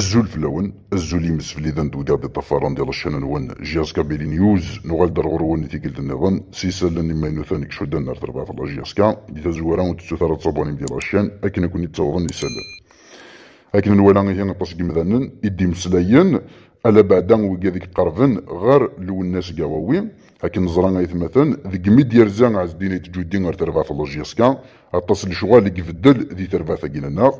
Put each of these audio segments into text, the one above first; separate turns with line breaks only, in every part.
الزول فلاون الزول يمس فلي ذن دودا بالطفران ديال الشان ون جياس كابيلي نيوز نوغال دار غرون تيكل النظام سيسال لاني ما ينوثان كشدان نار تربع الله جياس كا دي و تسو ثلاث صابوني ديال الشان اكن كوني تصوضن يسالم اكن نوالا غيان طاس كيما ذنن يدي مسلايين الا بعدا ويكا ديك قرفن غير لوناس قواوي هاك نزرا غايث مثلا ذيك ميديا رزان عز ديني تجودي غير تربا في لوجيسكا اتصل شوال اللي كفدل ذي تربا في كينا نار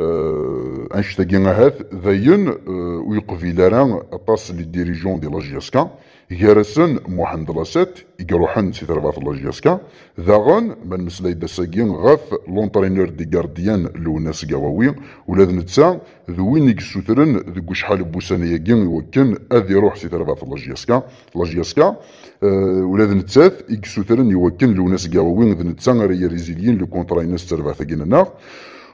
أه انشتاكينا هاث ذاين أه ويقفي لارا اتصل ديريجون دي لوجيسكا يرسن محمد لاسات يروحن سي تربا في لوجيسكا ذاغن من مسلاي دساكين غاف لونترينور دي غارديان لوناس قواوي ولاد نتسا ذوين يكسوترن ذوك شحال بوسانيكين يمكن يوكن اذي روح سي ثلاثة في لاجياسكا لاجياسكا آه، ولا ذن تاث اكسو ثلاث يوكن لوناس قاوين ذن تسان ريزيليين لو كونترا ينس ثلاثة كينا ناخ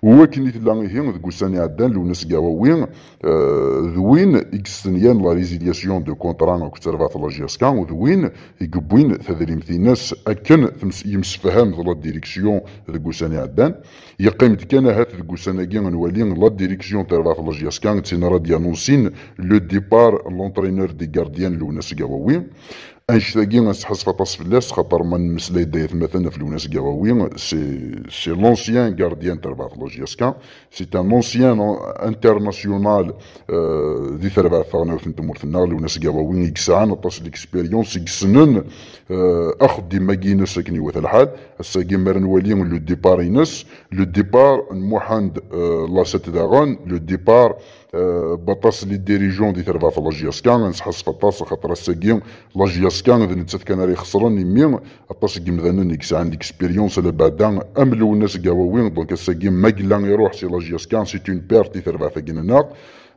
هو كني تلان هين ذو سنة عدن لو نسجا ووين آه، ذوين إكستنيان لا ريزيليسيون دو كونتران كتربات الله جيسكان وذوين إقبوين ثذريم في ناس أكن يمسفهم ذو الديريكسيون ذو سنة عدن يقيم تكنا هات ذو سنة جين نوالين لا ديريكسيون تربات الله جيسكان تسينا رديانوسين لو ديبار لونترينر دي جارديان لو نسجا ووين انشتاقي نستحس فطاس فلاس خاطر ما نمسلاي دايت مثلا في لوناس قواوي سي سي لونسيان غارديان تاع بارثلوج ياسكا سي ان لونسيان انترناسيونال دي ثربع ثغنا في تمورت النار لوناس قواوي يكسعان طاس ليكسبيريونس يكسنن اخذ ديما كينس كني وث الحال هسا كيما نولي لو ديبار ينس لو ديبار نموحند لا سيت داغون لو ديبار آه، بطاس لي ديريجون دي تربا في لاجياسكان نسحس في الطاس خاطر الساكي لاجياسكان اذا نتسات كان راهي خسران مي الطاس كيم مذنن يكس عندي اكسبيريونس اللي بعدا املو الناس قاواوين دونك الساكي ما يروح سي لاجياسكان سي اون بيرت دي تربا في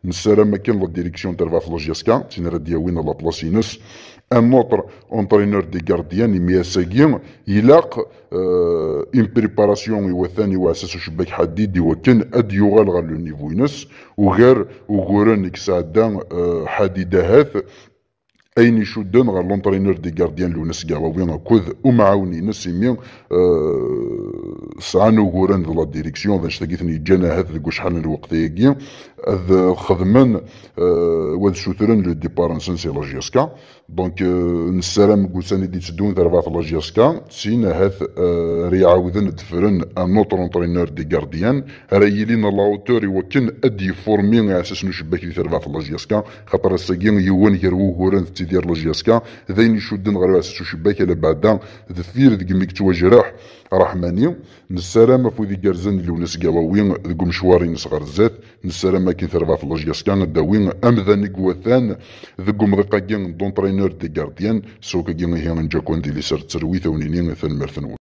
نسالم ما كان لا ديريكسيون تربع في لوجيسكا تين راه دياوينا لا بلاص ينس ان اوتر اونترينور دي غارديان يميا ساكي يلاق اون بريباراسيون يوثان يواسس شباك حديد يوكن اد يوغال غير لو نيفو ينس وغير وغورن يكسعدا حديد هاث اين يشدن غير لونترينور دي غارديان لونس كاع وين كوذ ومعاوني نسيمي آه، سانو غورن دو لا ديريكسيون باش تقيتني جانا هذا شحال الوقت يكي اذ خدمن آه، ود شوترن لو ديبارن سنسي لاجيسكا دونك آه، نسالم كوساني دي تدون دربا في لاجيسكا سين هاد ريعاودن دفرن ان اوتر اونترينور دي غارديان رايلين لاوتور يوكن ادي فورمي اساس نشبك في لاجيسكا خاطر السكين يون يروه غورن ديال لوجياسكا ذين يشدن غير عسس شباك على بعدا ذفير ديك ميك جراح رحماني نسالم فو ذي جارزن اللي ونس قواوين ذي مشواري نصغر الزات نسالم كي تربع في لوجياسكا ذا امذان ثان ذي مضيقا كين دونترينور دي كارديان سوكا كين هي نجاكون دي لي سر ترويثا ونينين ثان مرثنون